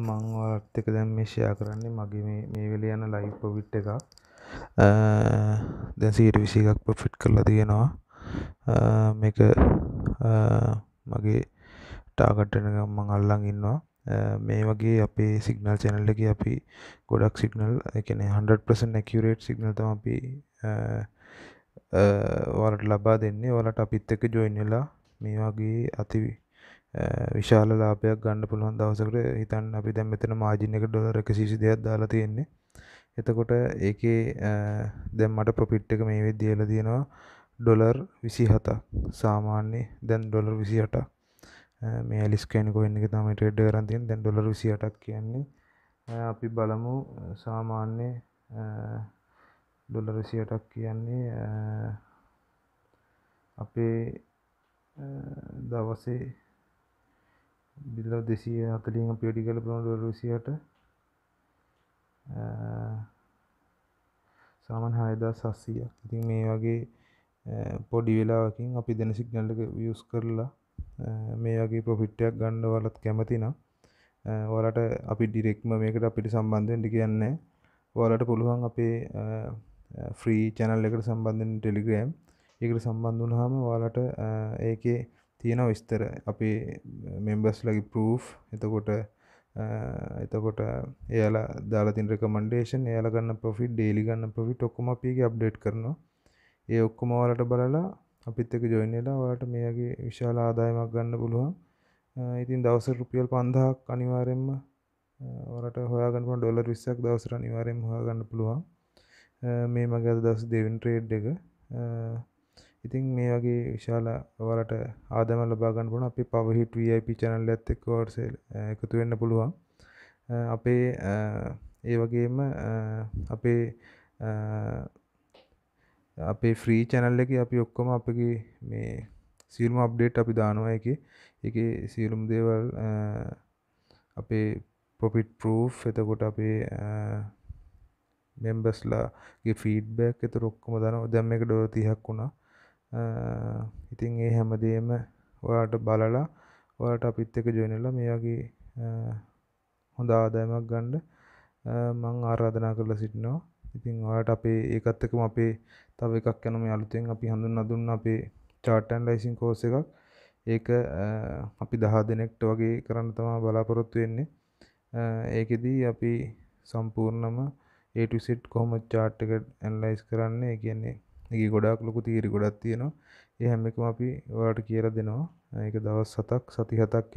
මංවාර්ථක දැම් මේෂයා කරන්නේ මගේ මේ වෙල යන ලයි පොවිට් එක දැසීට විසි එකක් පොෆිට් කරලා තියෙනවා මේක මගේ ටාකට්ටනකම් මං අල්ලං ඉන්නවා මේ වගේ අපේ සිගනල් චැනල්ල එක අපි ගොඩක් සිගනල් එකන 100 නැකරේට් සිගනල්තම අපි වලට ලබා දෙන්නේ වලට අපිත් එක ජොයින්නලා මේ වගේ අතිවී විශාල ලාභයක් ගන්න පුළුවන් දවසකට හිතන් අපි දැන් මෙතන මාජින් එක ඩොලර් 132ක් දාලා තියෙන්නේ. එතකොට ඒකේ දැන් මට ප්‍රොෆිට් එක මේ වෙද්දි එලා තියෙනවා ඩොලර් 27ක්. සාමාන්‍ය දැන් ඩොලර් 28ක්. මේ ඇලිස් කෑන කොයින් එක තමයි ට්‍රේඩ් කරන් තියෙන්නේ. දැන් ඩොලර් 28ක් කියන්නේ අපි බලමු සාමාන්‍ය ඩොලර් 28ක් කියන්නේ අපේ දවසේ බිල්ලෝ දෙසිය අතලින් පිටි කල පොඩ රුසියට සාමන් හයදා සස්සියක් ඉතින් මේ වගේ පොඩි වෙලාවකින් අපි දෙන සිගනල්ලක වියස් කරලා මේ වගේ ප්‍රොෆිට්ටයක් ගන්න වලත් කැමති නම් ඔයාලට අපි ඩිරෙක්ම මේකට අපිට සම්බන්ධෙන්ට කියන්නේ ඔයාලට පුළුවන් අපේ ෆ්‍රී චැනල් එකට සම්බන්ධෙන් ටෙලිග්‍රෑම් එකට සම්බන්ධ වුණාම ඔයාලට ඒකේ තියෙන විස්තර අපේ මෙම්බස්ලගේ ප්‍රූ් එතකොට එතකොට එයාලා දාලතින් රකමන්ඩේෂන් එයාල ගන්න පොෆිට් ඩේලි ගන්න පොෆිට් ඔක්කොම අපිගේ අප්ඩේට් කරනවා ඒ ඔක්කොම වලට බලලා අපිත් එක ජොයින්නලා වාට මේගේ විශාල ආදායමක් ගන්න පුළුවන් ඉතින් දවස රුපියල් පන්දහක් අනිවාරෙන්ම වලට හොයාගන්න ඩොල විස්සක් දවසර අනිවාරෙන් හොයාගන්න පුළුවන් මේ මගේ අද දවස දෙවන් ට්‍රේඩ් එක ඉතින් මේ වගේ විශාල වලට ආදම ලබාගන්න පුන අපි පවහිට වIP චැනල් ඇත් එක් වර්සල් එකතු වෙන්න පුළුවන් අපේ ඒ වගේම අපේ අපේ ෆ්‍රී චැනල් එක අපි ඔක්කොම අපගේ මේ සියලුම අප්ඩේට් අපි දානවා එක එක සියලුම් දේවල් අපේ පොපිට් ප්‍රෝ් එතකොට අපේ මෙම්බස්ලාගේ ෆීඩ්බැක් එත රොක්කම දන දැම් එක ඩොර තිහක් වුණා ඉතින් ඒ හැමදේම ඔයාට බලලා ඔයාට අපිත් එක ජොයිනලා මේගේ හොඳ ආදායමක් ගණ්ඩ මං ආරාධනා කරලා සිටිනවා ඉතින් ඔයාට අපේ ඒකත් එකම අපේ තව එකක් යනම අලුතෙන් අපි හඳුන් අදුන්න අපේ චාටන් ලයිසින් කෝස එකක් ඒක අපි දහ දෙනෙක්ට වගේ කරන්න තමා බලාපොරොත්තු වෙන්නේ ඒකෙදී අපි සම්පූර්ණම ඒටසිට් කොහොම චාට්ක ඇන්ලයිස් කරන්නේ කියන්නේ එක ගොඩක් ලොකු තීරි ගොඩක් තියෙනවා ඒ හැම එකම අපි ඔයාලට කියලා දෙනවා ඒක දවස් 7ක් සති 7ක්